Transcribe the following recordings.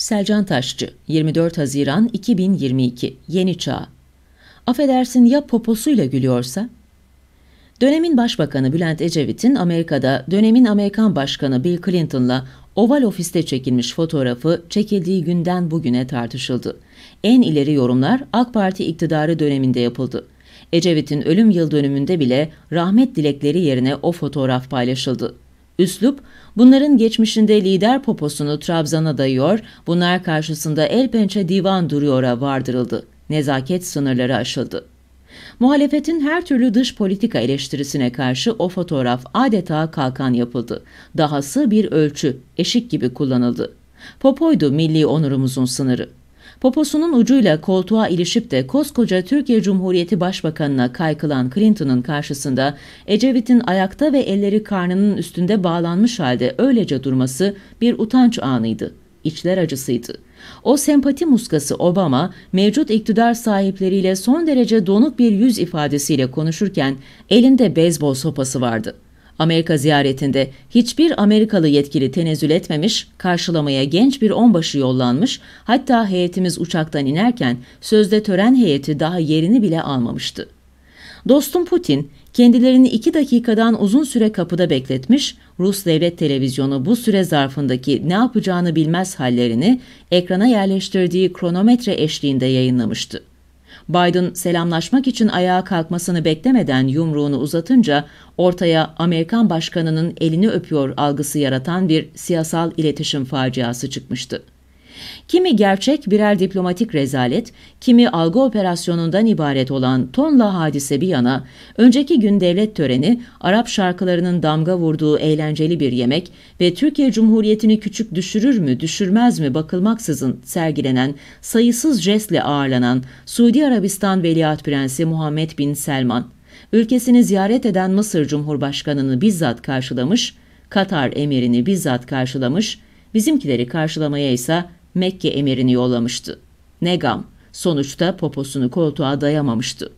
Selcan Taşçı 24 Haziran 2022 Yeni Çağ Affedersin ya poposuyla gülüyorsa? Dönemin Başbakanı Bülent Ecevit'in Amerika'da dönemin Amerikan Başkanı Bill Clinton'la Oval Ofis'te çekilmiş fotoğrafı çekildiği günden bugüne tartışıldı. En ileri yorumlar AK Parti iktidarı döneminde yapıldı. Ecevit'in ölüm yıl dönümünde bile rahmet dilekleri yerine o fotoğraf paylaşıldı. Üslup, bunların geçmişinde lider poposunu Trabzan'a dayıyor, bunlar karşısında el pençe divan duruyora vardırıldı. Nezaket sınırları aşıldı. Muhalefetin her türlü dış politika eleştirisine karşı o fotoğraf adeta kalkan yapıldı. Dahası bir ölçü, eşik gibi kullanıldı. Popoydu milli onurumuzun sınırı. Poposunun ucuyla koltuğa ilişip de koskoca Türkiye Cumhuriyeti Başbakanına kaykılan Clinton'ın karşısında Ecevit'in ayakta ve elleri karnının üstünde bağlanmış halde öylece durması bir utanç anıydı. İçler acısıydı. O sempati muskası Obama, mevcut iktidar sahipleriyle son derece donuk bir yüz ifadesiyle konuşurken elinde beyzbol sopası vardı.'' Amerika ziyaretinde hiçbir Amerikalı yetkili tenezzül etmemiş, karşılamaya genç bir onbaşı yollanmış, hatta heyetimiz uçaktan inerken sözde tören heyeti daha yerini bile almamıştı. Dostum Putin, kendilerini iki dakikadan uzun süre kapıda bekletmiş, Rus devlet televizyonu bu süre zarfındaki ne yapacağını bilmez hallerini ekrana yerleştirdiği kronometre eşliğinde yayınlamıştı. Biden selamlaşmak için ayağa kalkmasını beklemeden yumruğunu uzatınca ortaya Amerikan başkanının elini öpüyor algısı yaratan bir siyasal iletişim faciası çıkmıştı. Kimi gerçek birer diplomatik rezalet, kimi algı operasyonundan ibaret olan tonla hadise bir yana, önceki gün devlet töreni, Arap şarkılarının damga vurduğu eğlenceli bir yemek ve Türkiye Cumhuriyeti'ni küçük düşürür mü düşürmez mi bakılmaksızın sergilenen, sayısız jestle ağırlanan Suudi Arabistan Veliaht Prensi Muhammed Bin Selman, ülkesini ziyaret eden Mısır Cumhurbaşkanı'nı bizzat karşılamış, Katar emirini bizzat karşılamış, bizimkileri karşılamaya ise Mekke emirini yollamıştı. Ne gam, sonuçta poposunu koltuğa dayamamıştı.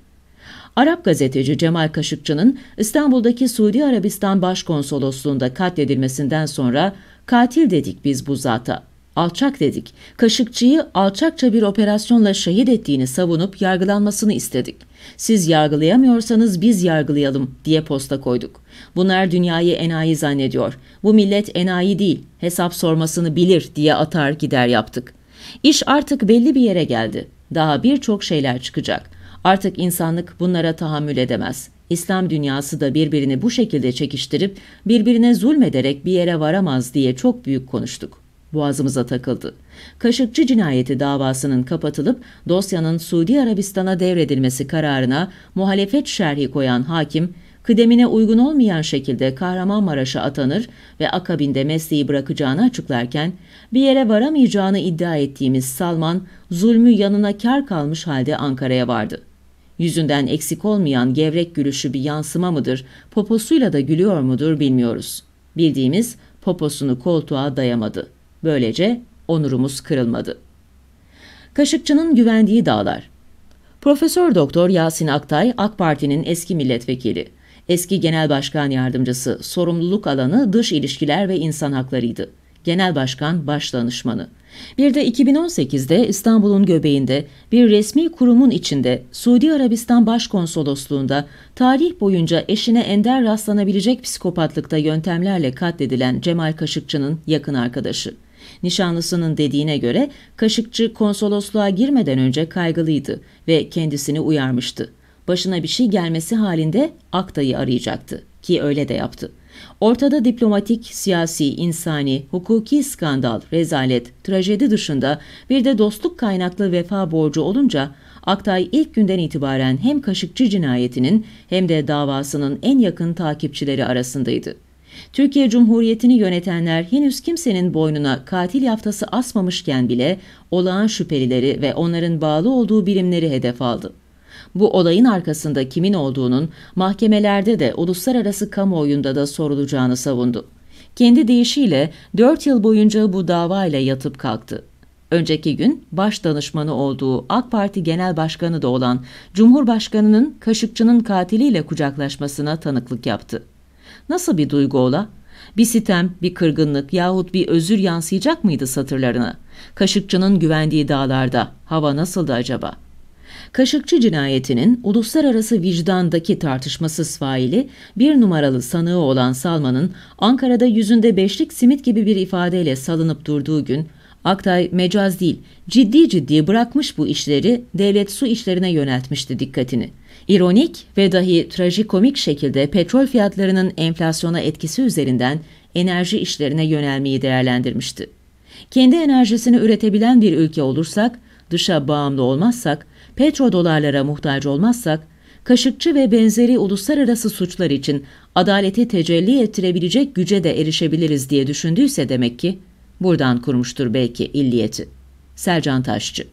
Arap gazeteci Cemal Kaşıkçı'nın İstanbul'daki Suudi Arabistan Başkonsolosluğunda katledilmesinden sonra katil dedik biz bu zata alçak dedik. Kaşıkçı'yı alçakça bir operasyonla şehit ettiğini savunup yargılanmasını istedik. Siz yargılayamıyorsanız biz yargılayalım diye posta koyduk. Bunlar dünyayı enayi zannediyor. Bu millet enayi değil, hesap sormasını bilir diye atar gider yaptık. İş artık belli bir yere geldi. Daha birçok şeyler çıkacak. Artık insanlık bunlara tahammül edemez. İslam dünyası da birbirini bu şekilde çekiştirip birbirine zulmederek bir yere varamaz diye çok büyük konuştuk boğazımıza takıldı. Kaşıkçı cinayeti davasının kapatılıp dosyanın Suudi Arabistan'a devredilmesi kararına muhalefet şerhi koyan hakim, kıdemine uygun olmayan şekilde Kahramanmaraş'a atanır ve akabinde mesleği bırakacağını açıklarken, bir yere varamayacağını iddia ettiğimiz Salman, zulmü yanına kar kalmış halde Ankara'ya vardı. Yüzünden eksik olmayan gevrek gülüşü bir yansıma mıdır, poposuyla da gülüyor mudur bilmiyoruz. Bildiğimiz poposunu koltuğa dayamadı.'' Böylece onurumuz kırılmadı. Kaşıkçı'nın güvendiği dağlar. Profesör Doktor Yasin Aktay, AK Parti'nin eski milletvekili. Eski Genel Başkan Yardımcısı, sorumluluk alanı dış ilişkiler ve insan haklarıydı. Genel Başkan Başdanışmanı. Bir de 2018'de İstanbul'un göbeğinde bir resmi kurumun içinde Suudi Arabistan Başkonsolosluğunda tarih boyunca eşine ender rastlanabilecek psikopatlıkta yöntemlerle katledilen Cemal Kaşıkçı'nın yakın arkadaşı. Nişanlısının dediğine göre Kaşıkçı konsolosluğa girmeden önce kaygılıydı ve kendisini uyarmıştı. Başına bir şey gelmesi halinde Akta'yı arayacaktı ki öyle de yaptı. Ortada diplomatik, siyasi, insani, hukuki skandal, rezalet, trajedi dışında bir de dostluk kaynaklı vefa borcu olunca Aktay ilk günden itibaren hem Kaşıkçı cinayetinin hem de davasının en yakın takipçileri arasındaydı. Türkiye Cumhuriyeti'ni yönetenler henüz kimsenin boynuna katil yaftası asmamışken bile olağan şüphelileri ve onların bağlı olduğu birimleri hedef aldı. Bu olayın arkasında kimin olduğunun mahkemelerde de uluslararası kamuoyunda da sorulacağını savundu. Kendi deyişiyle 4 yıl boyunca bu davayla yatıp kalktı. Önceki gün baş danışmanı olduğu AK Parti Genel Başkanı da olan Cumhurbaşkanı'nın Kaşıkçı'nın katiliyle kucaklaşmasına tanıklık yaptı. Nasıl bir duygu ola? Bir sitem, bir kırgınlık yahut bir özür yansıyacak mıydı satırlarına? Kaşıkçı'nın güvendiği dağlarda hava nasıldı acaba? Kaşıkçı cinayetinin uluslararası vicdandaki tartışmasız faili bir numaralı sanığı olan Salman'ın Ankara'da yüzünde beşlik simit gibi bir ifadeyle salınıp durduğu gün Aktay mecaz değil, ciddi ciddi bırakmış bu işleri devlet su işlerine yöneltmişti dikkatini. İronik ve dahi trajikomik şekilde petrol fiyatlarının enflasyona etkisi üzerinden enerji işlerine yönelmeyi değerlendirmişti. Kendi enerjisini üretebilen bir ülke olursak, dışa bağımlı olmazsak, petrodolarlara muhtaç olmazsak, kaşıkçı ve benzeri uluslararası suçlar için adaleti tecelli ettirebilecek güce de erişebiliriz diye düşündüyse demek ki, Buradan kurmuştur belki illiyeti. Selcan Taşçı